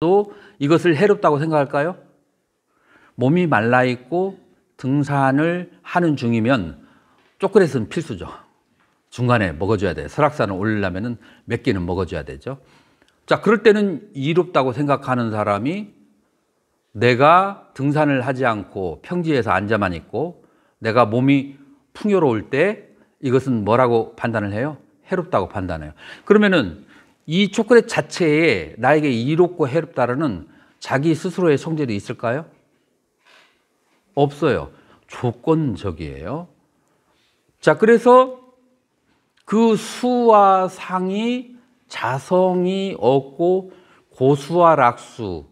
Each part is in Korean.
또 이것을 해롭다고 생각할까요? 몸이 말라 있고 등산을 하는 중이면 초콜릿은 필수죠. 중간에 먹어줘야 돼. 설악산을 올리려면 몇 개는 먹어줘야 되죠. 자, 그럴 때는 이롭다고 생각하는 사람이 내가 등산을 하지 않고 평지에서 앉아만 있고 내가 몸이 풍요로울 때 이것은 뭐라고 판단을 해요? 해롭다고 판단해요. 그러면은 이 초콜릿 자체에 나에게 이롭고 해롭다라는 자기 스스로의 성질이 있을까요? 없어요. 조건적이에요. 자, 그래서 그 수와 상이 자성이 없고 고수와 락수,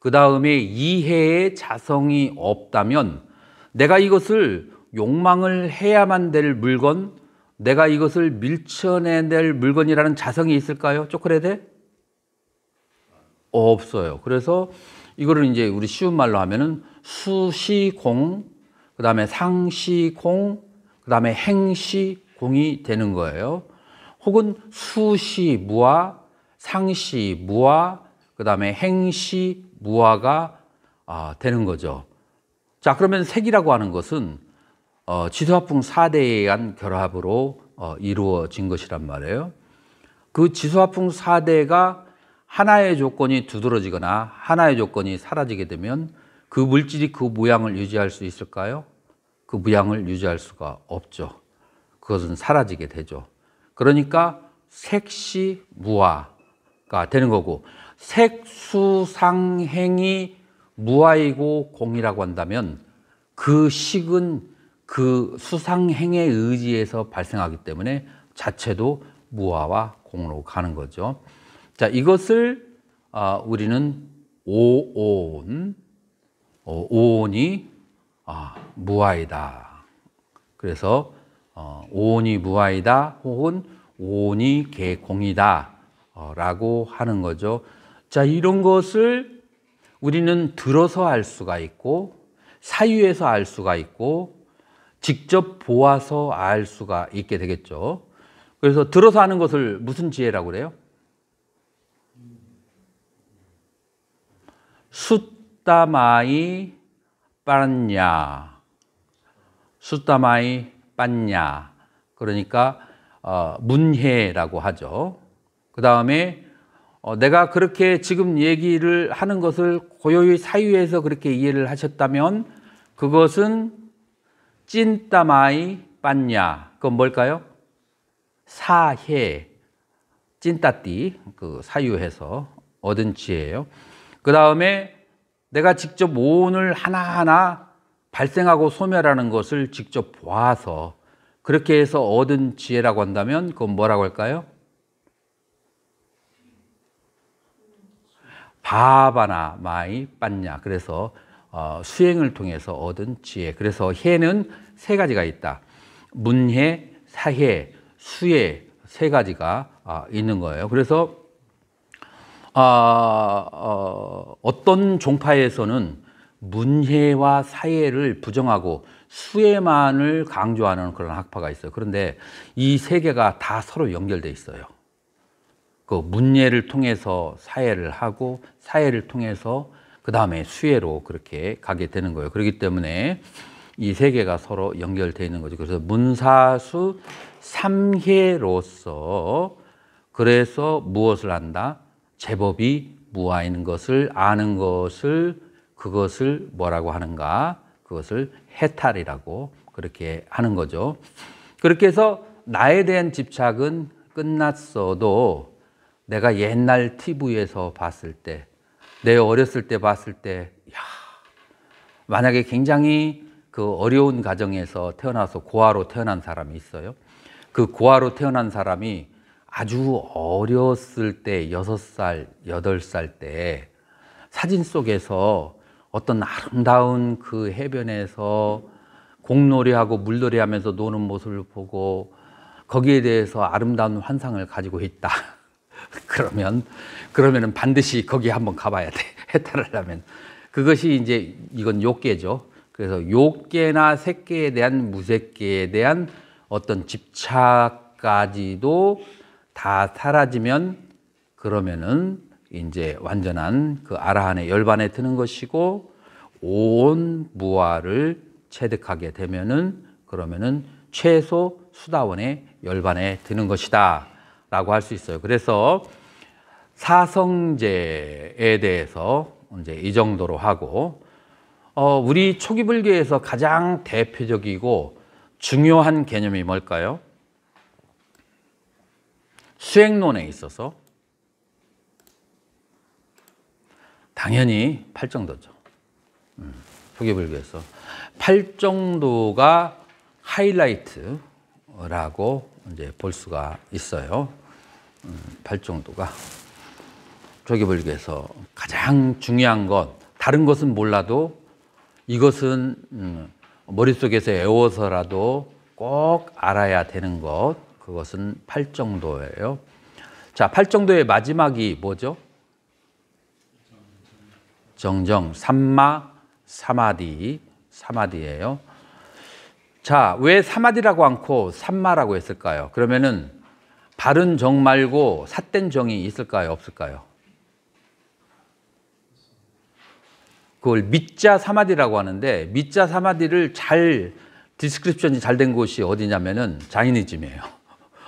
그 다음에 이해의 자성이 없다면 내가 이것을 욕망을 해야만 될 물건, 내가 이것을 밀쳐내낼 물건이라는 자성이 있을까요? 초콜릿에? 없어요. 그래서 이거를 이제 우리 쉬운 말로 하면은 수시공, 그 다음에 상시공, 그 다음에 행시공이 되는 거예요. 혹은 수시무화, 상시무화, 그 다음에 행시무화가 아, 되는 거죠. 자, 그러면 색이라고 하는 것은 어, 지수화풍 4대에 의한 결합으로 어, 이루어진 것이란 말이에요. 그 지수화풍 4대가 하나의 조건이 두드러지거나 하나의 조건이 사라지게 되면 그 물질이 그 모양을 유지할 수 있을까요? 그 모양을 유지할 수가 없죠. 그것은 사라지게 되죠. 그러니까 색시 무화가 되는 거고 색수상행이 무화이고 공이라고 한다면 그 식은 그 수상행에 의지해서 발생하기 때문에 자체도 무아와 공로 으 가는 거죠. 자, 이것을 아, 우리는 오온, 어, 오온이 아, 무화이다. 그래서 어, 오온이 무화이다 혹은 오온이 개공이다 어, 라고 하는 거죠. 자, 이런 것을 우리는 들어서 알 수가 있고 사유에서 알 수가 있고 직접 보아서 알 수가 있게 되겠죠. 그래서 들어서 하는 것을 무슨 지혜라고 그래요? 숫다마이 빠냐 숫다마이 빠냐 그러니까 어, 문해라고 하죠. 그 다음에 어, 내가 그렇게 지금 얘기를 하는 것을 고요히 사유에서 그렇게 이해를 하셨다면 그것은 찐따마이 빤냐. 그건 뭘까요? 사해. 찐따띠. 그 사유해서 얻은 지혜예요. 그 다음에 내가 직접 오온 하나하나 발생하고 소멸하는 것을 직접 보서 그렇게 해서 얻은 지혜라고 한다면 그건 뭐라고 할까요? 바바나 마이 빤냐. 그래서 어, 수행을 통해서 얻은 지혜. 그래서 해는 세 가지가 있다. 문해, 사해, 수해 세 가지가 어, 있는 거예요. 그래서 아, 어, 어떤 종파에서는 문해와 사해를 부정하고 수혜만을 강조하는 그런 학파가 있어요. 그런데 이 세 개가 다 서로 연결돼 있어요. 그 문예를 통해서 사회를 하고 사회를 통해서 그 다음에 수혜로 그렇게 가게 되는 거예요. 그렇기 때문에 이 세 개가 서로 연결되어 있는 거죠. 그래서 문사수 삼혜로서 그래서 무엇을 한다? 제법이 무아인 것을 아는 것을 그것을 뭐라고 하는가? 그것을 해탈이라고 그렇게 하는 거죠. 그렇게 해서 나에 대한 집착은 끝났어도 내가 옛날 TV에서 봤을 때내 어렸을 때 봤을 때, 야, 만약에 굉장히 그 어려운 가정에서 태어나서 고아로 태어난 사람이 있어요. 그 고아로 태어난 사람이 아주 어렸을 때, 여섯 살 여덟 살 때, 사진 속에서 어떤 아름다운 그 해변에서 공놀이하고 물놀이 하면서 노는 모습을 보고 거기에 대해서 아름다운 환상을 가지고 있다. 그러면 그러면은 반드시 거기 한번 가봐야 돼. 해탈을 하면 그것이 이제 이건 욕계죠. 그래서 욕계나 색계에 대한 무색계에 대한 어떤 집착까지도 다 사라지면 그러면은 이제 완전한 그 아라한의 열반에 드는 것이고 온 무아를 체득하게 되면은 그러면은 최소 수다원의 열반에 드는 것이다. 라고 할 수 있어요. 그래서 사성제에 대해서 이제 이 정도로 하고, 어, 우리 초기 불교에서 가장 대표적이고 중요한 개념이 뭘까요? 수행론에 있어서 당연히 팔정도죠. 음, 초기 불교에서 팔정도가 하이라이트라고 이제 볼 수가 있어요. 발정도가 음, 조기벌기에서 가장 중요한 건 다른 것은 몰라도 이것은 음, 머릿속에서 외워서라도 꼭 알아야 되는 것 그것은 팔정도예요. 자, 팔정도의 마지막이 뭐죠? 정정 삼마 사마디 사마디예요. 자, 왜 사마디라고 않고 산마라고 했을까요? 그러면은 바른 정 말고 삿된 정이 있을까요? 없을까요? 그걸 밑자 사마디라고 하는데 밑자 사마디를 잘 디스크립션이 잘 된 곳이 어디냐면은 장인이즘이에요.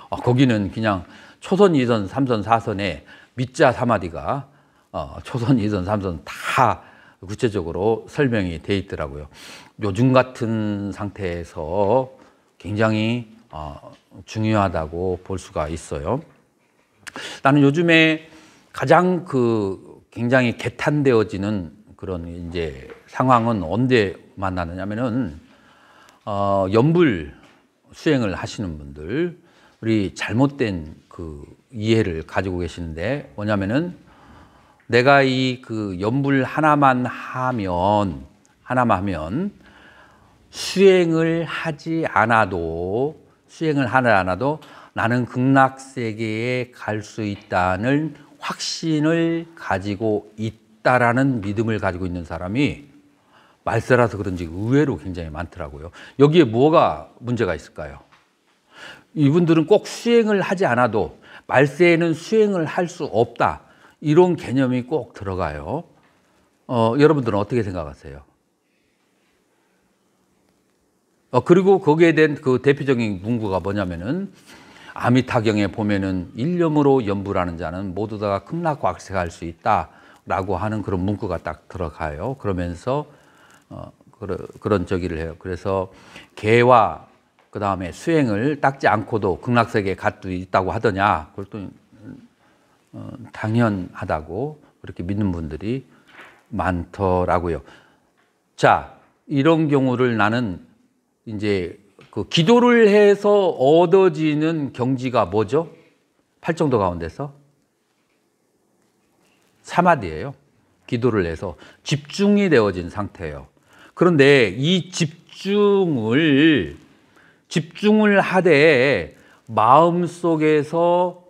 어, 거기는 그냥 초선, 2선, 3선, 4선에 밑자 사마디가 어, 초선, 2선, 3선 다 구체적으로 설명이 돼 있더라고요. 요즘 같은 상태에서 굉장히 어, 중요하다고 볼 수가 있어요. 나는 요즘에 가장 그 굉장히 개탄되어지는 그런 이제 상황은 언제 만나느냐면은 어, 연불 수행을 하시는 분들 우리 잘못된 그 이해를 가지고 계시는데 뭐냐면은 내가 이그 연불 하나만 하면 하나만 하면 수행을 하지 않아도 수행을 하지 않아도 나는 극락 세계에 갈 수 있다는 확신을 가지고 있다라는 믿음을 가지고 있는 사람이 말세라서 그런지 의외로 굉장히 많더라고요. 여기에 뭐가 문제가 있을까요? 이분들은 꼭 수행을 하지 않아도 말세에는 수행을 할 수 없다. 이런 개념이 꼭 들어가요. 어, 여러분들은 어떻게 생각하세요? 어, 그리고 거기에 대한 그 대표적인 문구가 뭐냐면은 아미타경에 보면은 일념으로 염불하는 자는 모두 다 극락각색할 과수 있다라고 하는 그런 문구가 딱 들어가요. 그러면서 어, 그러, 그런 저기를 해요. 그래서 개와 그 다음에 수행을 닦지 않고도 극락세계 갓도 있다고 하더냐. 그것도 어, 당연하다고 그렇게 믿는 분들이 많더라고요. 자, 이런 경우를 나는 이제 그 기도를 해서 얻어지는 경지가 뭐죠? 팔정도 가운데서 사마디예요. 기도를 해서 집중이 되어진 상태예요. 그런데 이 집중을 집중을 하되 마음 속에서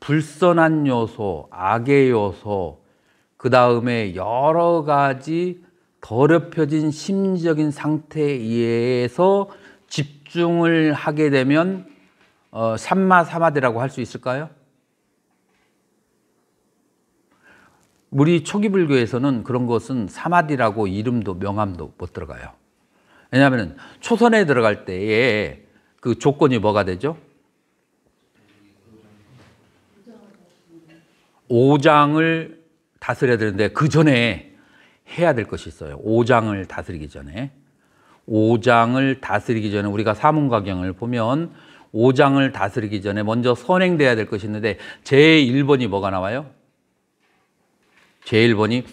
불선한 요소, 악의 요소, 그 다음에 여러 가지 더럽혀진 심리적인 상태에서 집중을 하게 되면 어, 삼마 사마대라고 할 수 있을까요? 우리 초기 불교에서는 그런 것은 사마디라고 이름도 명함도 못 들어가요. 왜냐하면 초선에 들어갈 때에 그 조건이 뭐가 되죠? 5장을 다스려야 되는데 그 전에 해야 될 것이 있어요. 5장을 다스리기 전에. 5장을 다스리기 전에 우리가 사문과경을 보면 5장을 다스리기 전에 먼저 선행돼야 될 것이 있는데 제1번이 뭐가 나와요? 제1번이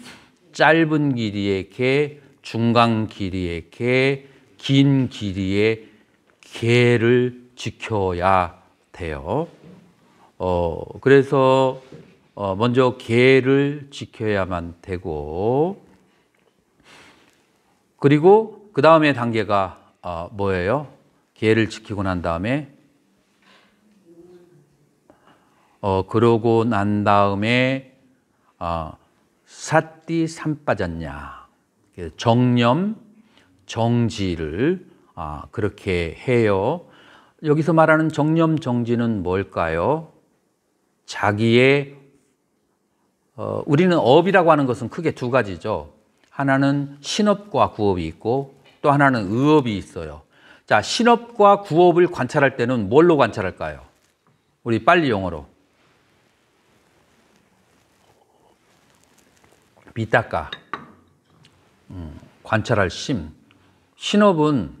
짧은 길이의 개, 중간 길이의 개, 긴 길이의 개를 지켜야 돼요. 어, 그래서 어, 먼저 개를 지켜야만 되고 그리고 그 다음에 단계가 어, 뭐예요? 계를 지키고 난 다음에 어, 그러고 난 다음에 사띠 어, 삼빠졌냐 그 정념 정지를 아, 그렇게 해요. 여기서 말하는 정념 정지는 뭘까요? 자기의 어, 우리는 업이라고 하는 것은 크게 두 가지죠. 하나는 신업과 구업이 있고 또 하나는 의업이 있어요. 자, 신업과 구업을 관찰할 때는 뭘로 관찰할까요? 우리 빨리 영어로. 비타까. 음, 관찰할 심. 신업은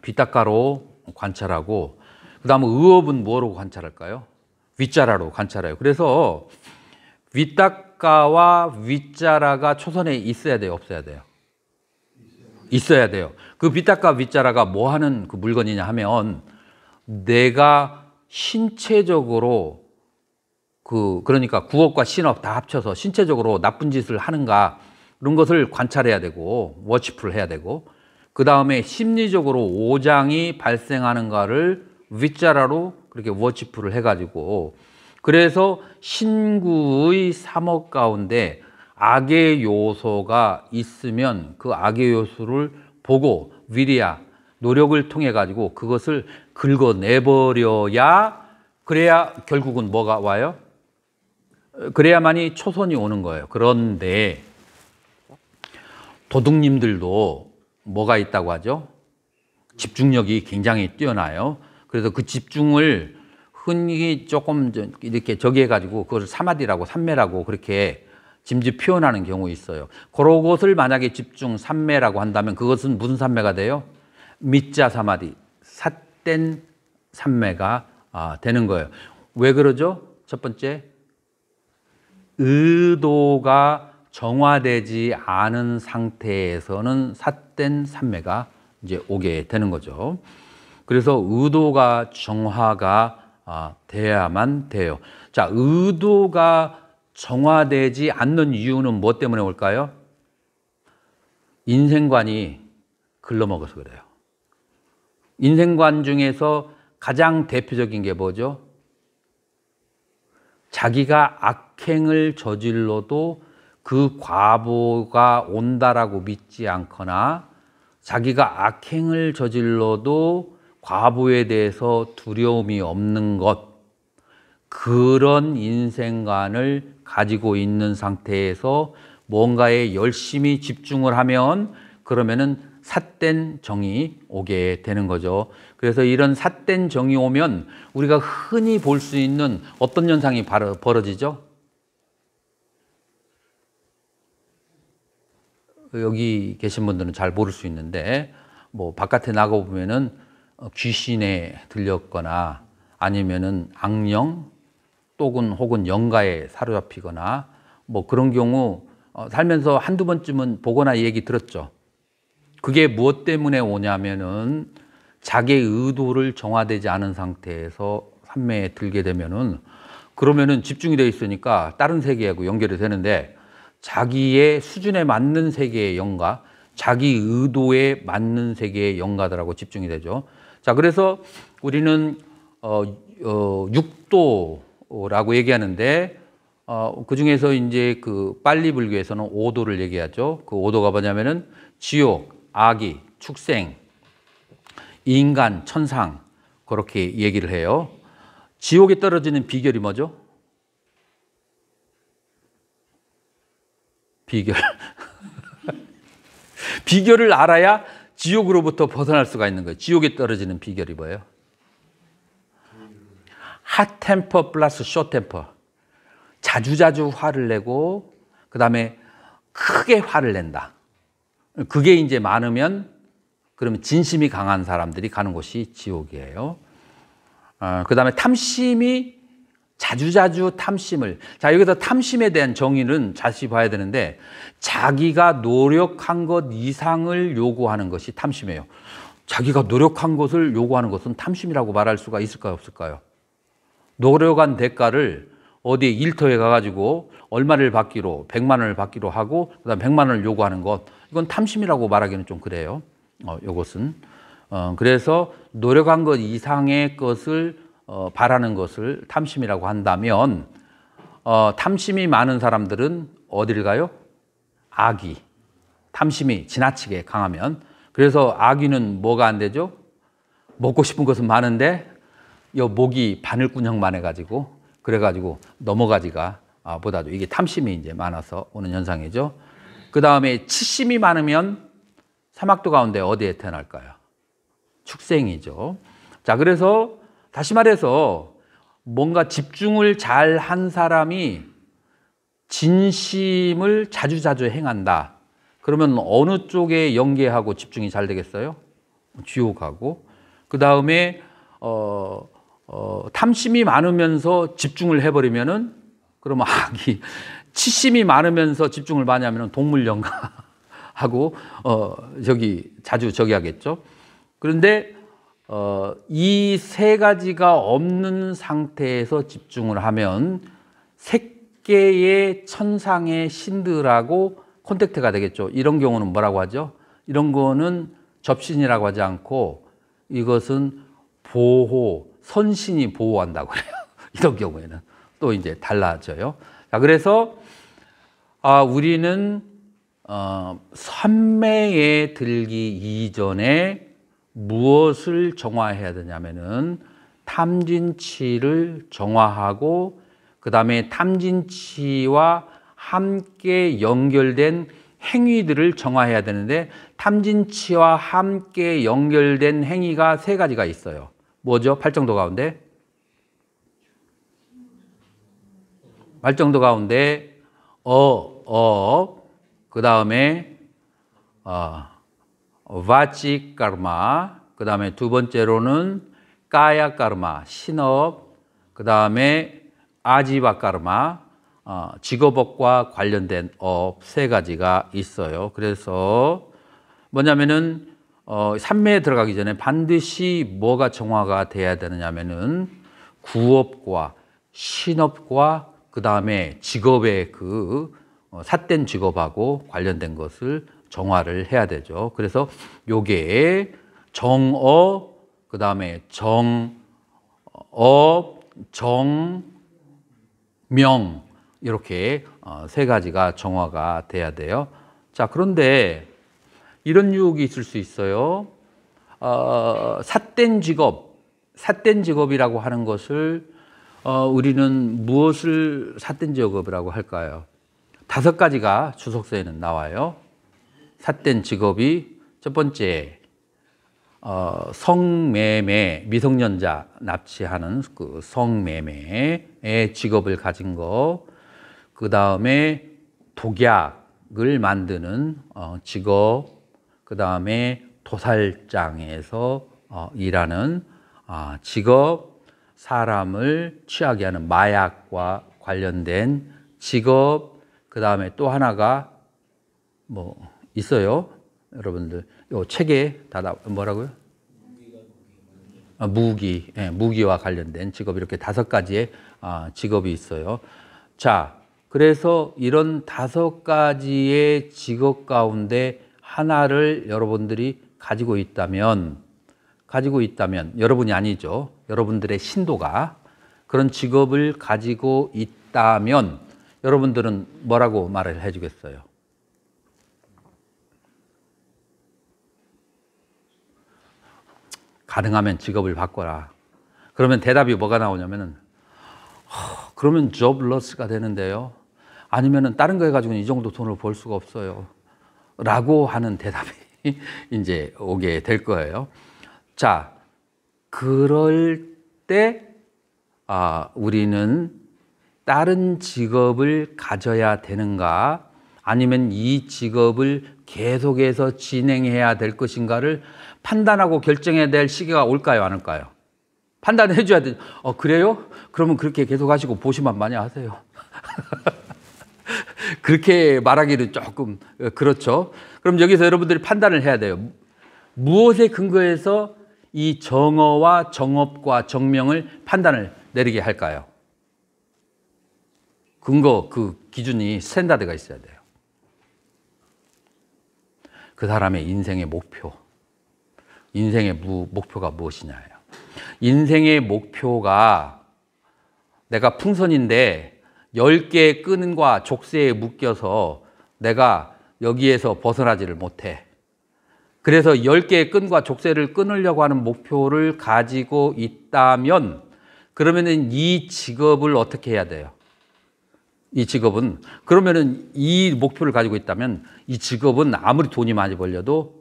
비타까로 관찰하고 그다음 의업은 뭐로 관찰할까요? 윗자라로 관찰해요. 그래서 위탁 작가와 윗자라가 초선에 있어야 돼요? 없어야 돼요? 있어야 돼요. 그 윗작가 윗자라가 뭐 하는 그 물건이냐 하면 내가 신체적으로 그 그러니까 구업과 신업 다 합쳐서 신체적으로 나쁜 짓을 하는가 그런 것을 관찰해야 되고 워치풀 해야 되고 그 다음에 심리적으로 오장이 발생하는가를 윗자라로 그렇게 워치풀을 해가지고 그래서 신구의 3억 가운데 악의 요소가 있으면 그 악의 요소를 보고 위리야 노력을 통해 가지고 그것을 긁어내버려야 그래야 결국은 뭐가 와요? 그래야만이 초선이 오는 거예요. 그런데 도둑님들도 뭐가 있다고 하죠? 집중력이 굉장히 뛰어나요. 그래서 그 집중을 흔히 조금 이렇게 저기해가지고 그것을 사마디라고 삼매라고 그렇게 짐짓 표현하는 경우 있어요. 그런 것을 만약에 집중 삼매라고 한다면 그것은 무슨 삼매가 돼요? 미자 사마디, 삿된 삼매가 아, 되는 거예요. 왜 그러죠? 첫 번째, 의도가 정화되지 않은 상태에서는 삿된 삼매가 이제 오게 되는 거죠. 그래서 의도가 정화가 아, 돼야만 돼요. 자, 의도가 정화되지 않는 이유는 무 뭐 때문에 올까요? 인생관이 글러먹어서 그래요. 인생관 중에서 가장 대표적인 게 뭐죠? 자기가 악행을 저질러도 그 과보가 온다라고 믿지 않거나 자기가 악행을 저질러도 과부에 대해서 두려움이 없는 것 그런 인생관을 가지고 있는 상태에서 뭔가에 열심히 집중을 하면 그러면은 삿된 정이 오게 되는 거죠. 그래서 이런 삿된 정이 오면 우리가 흔히 볼 수 있는 어떤 현상이 벌어지죠? 여기 계신 분들은 잘 모를 수 있는데 뭐 바깥에 나가 보면은 어, 귀신에 들렸거나 아니면은 악령 또는 혹은 영가에 사로잡히거나 뭐 그런 경우 어, 살면서 한두 번쯤은 보거나 얘기 들었죠. 그게 무엇 때문에 오냐면은 자기의 도를 정화되지 않은 상태에서 산매에 들게 되면은 그러면은 집중이 돼 있으니까 다른 세계하고 연결이 되는데 자기의 수준에 맞는 세계의 영가, 자기 의도에 맞는 세계의 영가들하고 집중이 되죠. 자, 그래서 우리는 어, 어, 육도라고 얘기하는데 어, 그 중에서 이제 그 빨리 불교에서는 오도를 얘기하죠. 그 오도가 뭐냐면은 지옥, 아기, 축생, 인간, 천상 그렇게 얘기를 해요. 지옥에 떨어지는 비결이 뭐죠? 비결. 비결을 알아야 지옥으로부터 벗어날 수가 있는 거예요. 지옥에 떨어지는 비결이 뭐예요? 핫템퍼 플러스 쇼템퍼. 자주자주 화를 내고 그다음에 크게 화를 낸다. 그게 이제 많으면 그러면 진심이 강한 사람들이 가는 곳이 지옥이에요. 어, 그다음에 탐심이 자주자주 탐심을 자 여기서 탐심에 대한 정의는 다시 봐야 되는데 자기가 노력한 것 이상을 요구하는 것이 탐심이에요. 자기가 노력한 것을 요구하는 것은 탐심이라고 말할 수가 있을까요 없을까요? 노력한 대가를 어디 일터에 가가지고 얼마를 받기로 100만 원을 받기로 하고 그다음 100만 원을 요구하는 것 이건 탐심이라고 말하기는 좀 그래요. 어, 이것은 어, 그래서 노력한 것 이상의 것을 어, 바라는 것을 탐심이라고 한다면 어, 탐심이 많은 사람들은 어디를 가요? 악이 탐심이 지나치게 강하면 그래서 악이는 뭐가 안 되죠? 먹고 싶은 것은 많은데 요 목이 바늘꾼형만 해가지고 그래가지고 넘어가지가 아, 보다도 이게 탐심이 이제 많아서 오는 현상이죠. 그 다음에 치심이 많으면 사막도 가운데 어디에 태어날까요? 축생이죠. 자 그래서 다시 말해서 뭔가 집중을 잘 한 사람이 진심을 자주자주 행한다. 그러면 어느 쪽에 연계하고 집중이 잘 되겠어요? 지옥하고. 그 다음에, 어, 어, 탐심이 많으면서 집중을 해버리면은, 그러면 악이. 치심이 많으면서 집중을 많이 하면은 동물연가 하고, 어, 저기, 자주 저기 하겠죠. 그런데 어, 이 세 가지가 없는 상태에서 집중을 하면 색계의 천상의 신들하고 콘택트가 되겠죠. 이런 경우는 뭐라고 하죠? 이런 거는 접신이라고 하지 않고 이것은 보호, 선신이 보호한다고 해요. 이런 경우에는 또 이제 달라져요. 자, 그래서 아, 우리는 어, 선매에 들기 이전에 무엇을 정화해야 되냐면은 탐진치를 정화하고 그 다음에 탐진치와 함께 연결된 행위들을 정화해야 되는데 탐진치와 함께 연결된 행위가 세 가지가 있어요. 뭐죠? 팔정도 가운데 팔정도 가운데 어, 어, 그 다음에 어, 아, 와치 까르마, 그 다음에 두 번째로는 까야 까르마, 신업, 그 다음에 아지바 까르마, 직업업과 관련된 업 세 가지가 있어요. 그래서 뭐냐면은 어, 산매에 들어가기 전에 반드시 뭐가 정화가 돼야 되느냐면은 구업과 신업과 그 다음에 직업의 그 어, 삿된 직업하고 관련된 것을 정화를 해야 되죠. 그래서 요게 정어 그 다음에 정업 어, 정명 이렇게 어, 세 가지가 정화가 돼야 돼요. 자 그런데 이런 유혹이 있을 수 있어요. 어, 삿된 직업, 삿된 직업이라고 하는 것을 어, 우리는 무엇을 삿된 직업이라고 할까요? 다섯 가지가 주석서에는 나와요. 삿된 직업이 첫 번째 어, 성매매 미성년자 납치하는 그 성매매의 직업을 가진 거, 그 다음에 독약을 만드는 어, 직업, 그 다음에 도살장에서 어, 일하는 어, 직업, 사람을 취하게 하는 마약과 관련된 직업, 그 다음에 또 하나가 뭐 있어요. 여러분들 요 책에 다 나, 뭐라고요? 아, 무기, 예, 무기와 관련된 직업 이렇게 다섯 가지의 아, 직업이 있어요. 자, 그래서 이런 다섯 가지의 직업 가운데 하나를 여러분들이 가지고 있다면, 가지고 있다면, 여러분이 아니죠. 여러분들의 신도가 그런 직업을 가지고 있다면, 여러분들은 뭐라고 말을 해주겠어요? 가능하면 직업을 바꿔라. 그러면 대답이 뭐가 나오냐면은 그러면 jobloss가 되는데요. 아니면은 다른 거해 가지고는 이 정도 돈을 벌 수가 없어요. 라고 하는 대답이 이제 오게 될 거예요. 자, 그럴 때 아, 우리는 다른 직업을 가져야 되는가 아니면 이 직업을 계속해서 진행해야 될 것인가를 판단하고 결정해야 될 시기가 올까요, 안 올까요? 판단해 줘야 돼. 어, 그래요? 그러면 그렇게 계속 하시고 보시만 많이 하세요. 그렇게 말하기는 조금 어, 그렇죠. 그럼 여기서 여러분들이 판단을 해야 돼요. 무엇에 근거해서 이 정어와 정업과 정명을 판단을 내리게 할까요? 근거, 그 기준이 스탠다드가 있어야 돼요. 그 사람의 인생의 목표, 인생의 무, 목표가 무엇이냐예요. 인생의 목표가 내가 풍선인데 1개의 끈과 족쇄에 묶여서 내가 여기에서 벗어나지를 못해. 그래서 1개의 끈과 족쇄를 끊으려고 하는 목표를 가지고 있다면 그러면은 이 직업을 어떻게 해야 돼요? 이 직업은 그러면은 이 목표를 가지고 있다면 이 직업은 아무리 돈이 많이 벌려도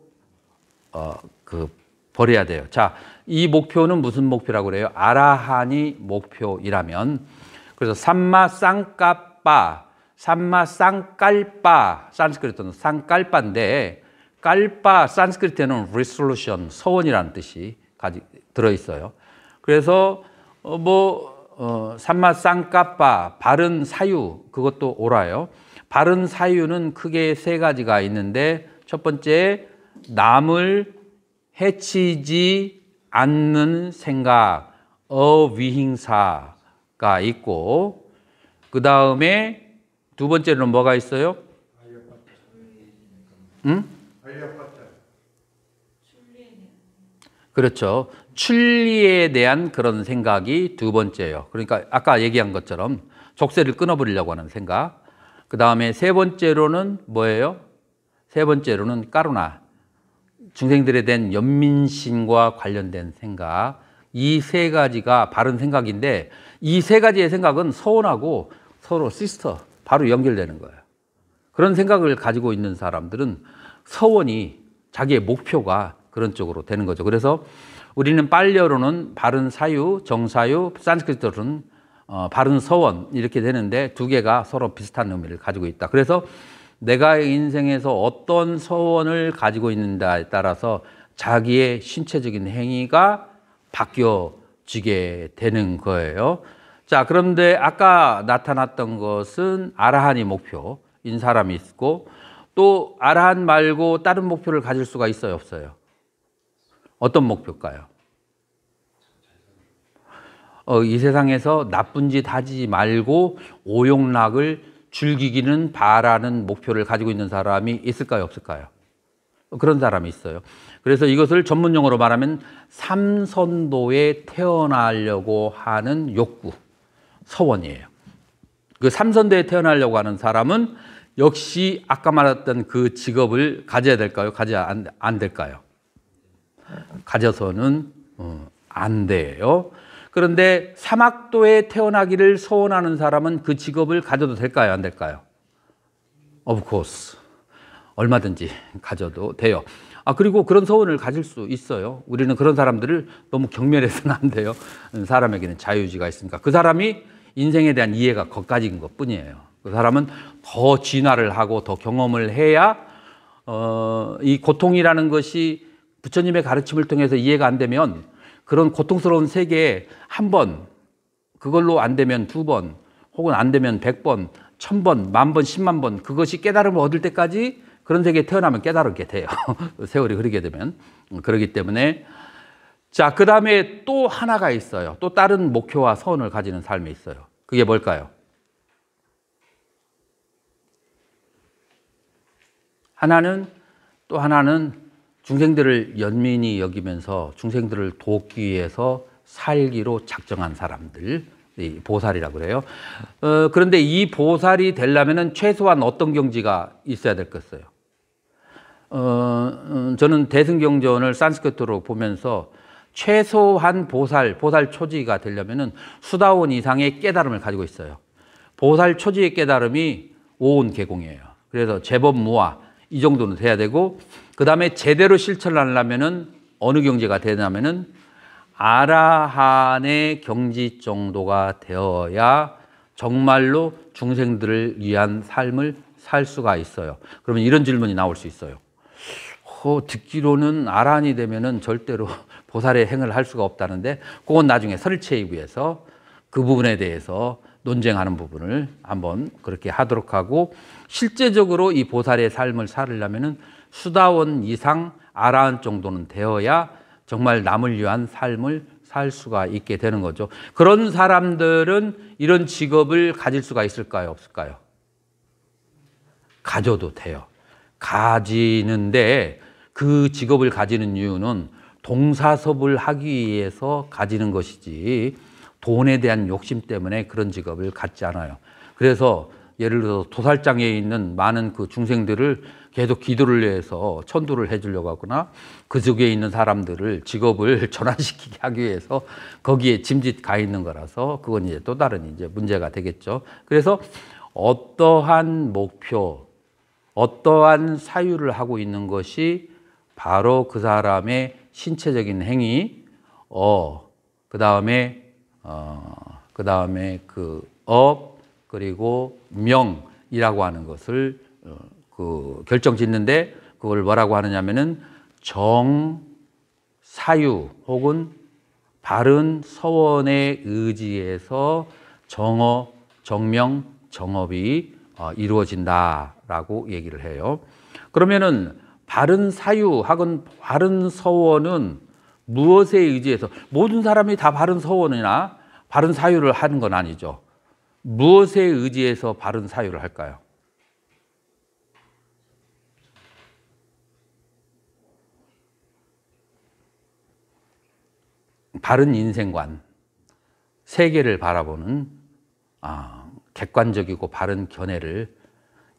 어 그 버려야 돼요. 자, 이 목표는 무슨 목표라고 그래요? 아라하니 목표이라면 그래서 삼마 쌍까빠 삼마 쌍깔빠 산스크리트는 쌍깔빠인데 깔빠 산스크리트에는 resolution 서원이라는 뜻이 가지 들어 있어요. 그래서 어, 뭐 산맛 어, 쌍까빠, 바른 사유 그것도 오라요. 바른 사유는 크게 세 가지가 있는데 첫 번째 남을 해치지 않는 생각 어위 h 사가 있고 그 다음에 두번째로 뭐가 있어요? 응? 그렇죠. 출리에 대한 그런 생각이 두 번째예요. 그러니까 아까 얘기한 것처럼 족쇄를 끊어버리려고 하는 생각. 그 다음에 세 번째로는 뭐예요? 세 번째로는 까루나. 중생들에 대한 연민심과 관련된 생각. 이 세 가지가 바른 생각인데 이 세 가지의 생각은 서원하고 서로 시스터, 바로 연결되는 거예요. 그런 생각을 가지고 있는 사람들은 서원이 자기의 목표가 그런 쪽으로 되는 거죠. 그래서 우리는 빨리어로는 바른 사유, 정사유, 산스크리트로는 어, 바른 서원 이렇게 되는데 두 개가 서로 비슷한 의미를 가지고 있다. 그래서 내가 인생에서 어떤 서원을 가지고 있는가에 따라서 자기의 신체적인 행위가 바뀌어지게 되는 거예요. 자, 그런데 아까 나타났던 것은 아라한이 목표인 사람이 있고 또 아라한 말고 다른 목표를 가질 수가 있어요, 없어요? 어떤 목표일까요? 어, 이 세상에서 나쁜 짓 하지 말고 오용락을 즐기기는 바라는 목표를 가지고 있는 사람이 있을까요? 없을까요? 그런 사람이 있어요. 그래서 이것을 전문용어로 말하면 삼선도에 태어나려고 하는 욕구, 서원이에요. 그 삼선도에 태어나려고 하는 사람은 역시 아까 말했던 그 직업을 가져야 될까요? 가져야 안, 안 될까요? 가져서는 어, 안 돼요. 그런데 사막도에 태어나기를 소원하는 사람은 그 직업을 가져도 될까요? 안 될까요? Of course. 얼마든지 가져도 돼요. 아, 그리고 그런 소원을 가질 수 있어요. 우리는 그런 사람들을 너무 경멸해서는 안 돼요. 사람에게는 자유지가 있으니까. 그 사람이 인생에 대한 이해가 거기까지인 것 뿐이에요. 그 사람은 더 진화를 하고 더 경험을 해야, 어, 이 고통이라는 것이 부처님의 가르침을 통해서 이해가 안 되면 그런 고통스러운 세계에 한 번, 그걸로 안 되면 두 번, 혹은 안 되면 백 번, 천 번, 만 번, 십만 번, 그것이 깨달음을 얻을 때까지 그런 세계에 태어나면 깨달게 돼요. 세월이 흐르게 되면. 그러기 때문에. 자, 그 다음에 또 하나가 있어요. 또 다른 목표와 소원을 가지는 삶이 있어요. 그게 뭘까요? 하나는 또 하나는 중생들을 연민이 여기면서 중생들을 돕기 위해서 살기로 작정한 사람들 보살이라고 그래요. 어, 그런데 이 보살이 되려면 최소한 어떤 경지가 있어야 될 것 같아요. 어, 음, 저는 대승경전을 산스크트로 보면서 최소한 보살, 보살 초지가 되려면 수다원 이상의 깨달음을 가지고 있어요. 보살 초지의 깨달음이 오온 개공이에요. 그래서 제법 무아, 이 정도는 돼야 되고 그 다음에 제대로 실천하려면은 을 어느 경지가 되냐면은 아라한의 경지 정도가 되어야 정말로 중생들을 위한 삶을 살 수가 있어요. 그러면 이런 질문이 나올 수 있어요. 어, 듣기로는 아라한이 되면은 절대로 보살의 행을 할 수가 없다는데 그건 나중에 설치에 의해서 그 부분에 대해서 논쟁하는 부분을 한번 그렇게 하도록 하고 실제적으로 이 보살의 삶을 살려면은 수다원 이상 아라한 정도는 되어야 정말 남을 위한 삶을 살 수가 있게 되는 거죠. 그런 사람들은 이런 직업을 가질 수가 있을까요? 없을까요? 가져도 돼요. 가지는데 그 직업을 가지는 이유는 동사섭을 하기 위해서 가지는 것이지 돈에 대한 욕심 때문에 그런 직업을 갖지 않아요. 그래서 예를 들어서 도살장에 있는 많은 그 중생들을 계속 기도를 위 해서 천도를 해주려고 하거나 그 속에 있는 사람들을 직업을 전환시키게 하기 위해서 거기에 짐짓 가 있는 거라서 그건 이제 또 다른 이제 문제가 되겠죠. 그래서 어떠한 목표, 어떠한 사유를 하고 있는 것이 바로 그 사람의 신체적인 행위, 어, 그 다음에 어, 그 다음에 그 업, 그리고 명이라고 하는 것을 어, 그 결정 짓는데 그걸 뭐라고 하느냐면은 정, 사유 혹은 바른 서원의 의지에서 정어, 정명, 정업이 어, 이루어진다라고 얘기를 해요. 그러면은 바른 사유 혹은 바른 서원은 무엇에 의지해서 모든 사람이 다 바른 서원이나 바른 사유를 하는 건 아니죠. 무엇에 의지해서 바른 사유를 할까요? 바른 인생관, 세계를 바라보는 아, 객관적이고 바른 견해를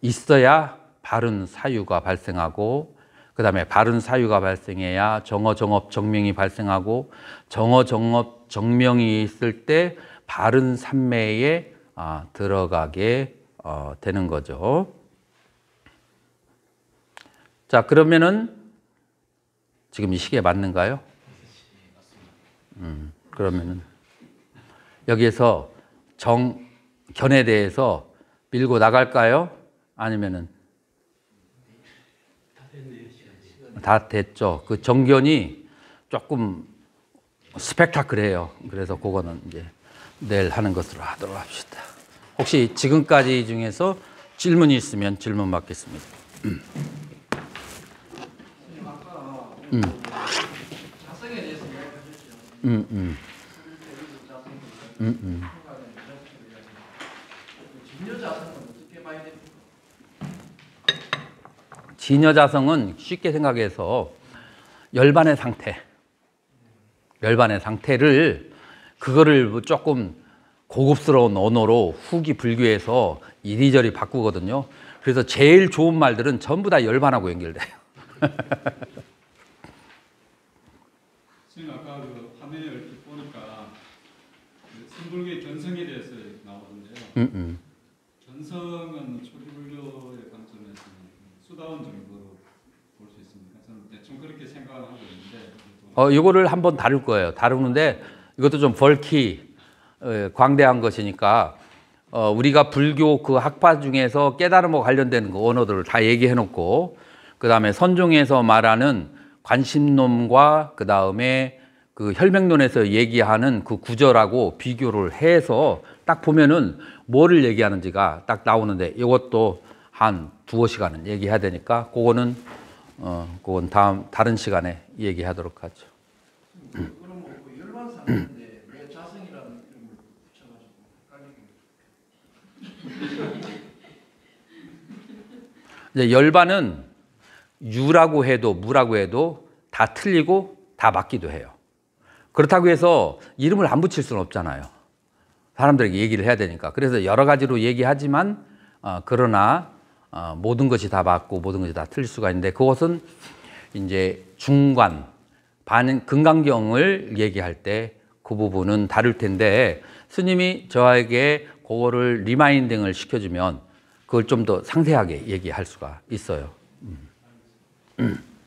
있어야 바른 사유가 발생하고 그 다음에 바른 사유가 발생해야 정어 정업 정명이 발생하고 정어 정업 정명이 있을 때 바른 삼매에 아, 들어가게 어, 되는 거죠. 자 그러면은 지금 이시기 맞는가요? 음, 그러면은 여기에서 정 견에 대해서 밀고 나갈까요? 아니면은 다 됐죠. 그 정견이 조금 스펙타클해요. 그래서 그거는 이제 내일 하는 것으로 하도록 합시다. 혹시 지금까지 중에서 질문이 있으면 질문 받겠습니다. 음. 음. 음, 음. 음, 음. 진여자성은 쉽게 생각해서 열반의 상태. 멸반의 상태를 그거를 조금 고급스러운 언어로 후기 불교에서 이리저리 바꾸거든요. 그래서 제일 좋은 말들은 전부 다 열반하고 연결돼요. 선생님 아까 그 화면에 이렇게 보니까 그 선불교의 견성에 대해서 나오던데요. 음, 음. 견성은 초리불교의 관점에서 수다운 정도로 볼 수 있습니다. 저는 대충 그렇게 생각하고 있는데 어, 이거를 한번 다룰 거예요. 다루는데 이것도 좀 벌키 어, 광대한 것이니까 어, 우리가 불교 그 학파 중에서 깨달음과 관련된 그 언어들을 다 얘기해 놓고 그 다음에 선종에서 말하는 관심론과 그 다음에 그 혈맥론에서 얘기하는 그 구절하고 비교를 해서 딱 보면은 뭐를 얘기하는지가 딱 나오는데 이것도 한 두어 시간은 얘기해야 되니까 그거는 어, 그건 다음 다른 시간에 얘기하도록 하죠. 나왔는데 네, 이라는 이름을 붙여가지고 헷갈리게 이제 열반은 유라고 해도 무라고 해도 다 틀리고 다 맞기도 해요. 그렇다고 해서 이름을 안 붙일 수는 없잖아요. 사람들에게 얘기를 해야 되니까. 그래서 여러 가지로 얘기하지만 어, 그러나 어, 모든 것이 다 맞고 모든 것이 다 틀릴 수가 있는데 그것은 이제 중간 반 금강경을 얘기할 때그 부분은 다를 텐데 스님이 저에게 그거를 리마인딩을 시켜주면 그걸 좀 더 상세하게 얘기할 수가 있어요. 음.